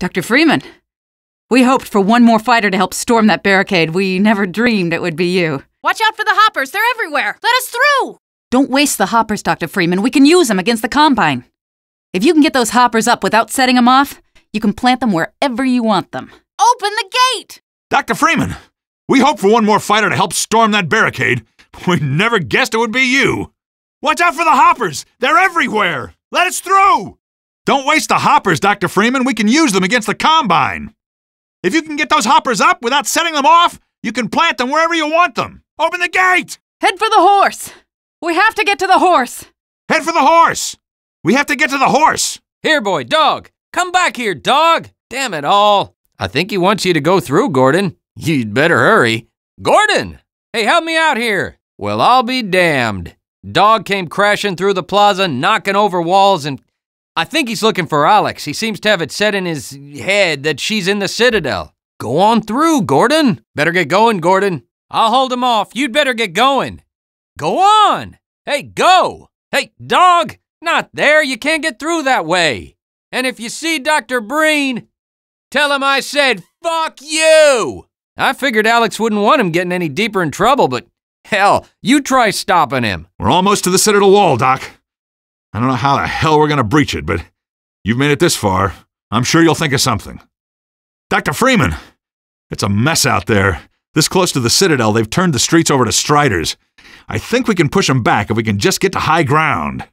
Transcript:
Dr. Freeman, we hoped for one more fighter to help storm that barricade. We never dreamed it would be you. Watch out for the hoppers. They're everywhere. Let us through. Don't waste the hoppers, Dr. Freeman. We can use them against the Combine. If you can get those hoppers up without setting them off, you can plant them wherever you want them. Open the gate! Dr. Freeman, we hoped for one more fighter to help storm that barricade. We never guessed it would be you. Watch out for the hoppers! They're everywhere! Let us through! Don't waste the hoppers, Dr. Freeman. We can use them against the combine. If you can get those hoppers up without setting them off, you can plant them wherever you want them. Open the gate! Head for the horse! We have to get to the horse! Head for the horse! We have to get to the horse! Here, boy, dog! Come back here, dog! Damn it all! I think he wants you to go through, Gordon. You'd better hurry. Gordon! Hey, help me out here! Well, I'll be damned. Dog came crashing through the plaza, knocking over walls and I think he's looking for Alex. He seems to have it set in his head that she's in the Citadel. Go on through, Gordon. Better get going, Gordon. I'll hold him off. You'd better get going. Go on. Hey, go. Hey, dog. Not there. You can't get through that way. And if you see Dr. Breen, tell him I said, fuck you. I figured Alex wouldn't want him getting any deeper in trouble, but hell, you try stopping him. We're almost to the Citadel wall, Doc. I don't know how the hell we're going to breach it, but you've made it this far. I'm sure you'll think of something. Dr. Freeman! It's a mess out there. This close to the Citadel, they've turned the streets over to Striders. I think we can push them back if we can just get to high ground.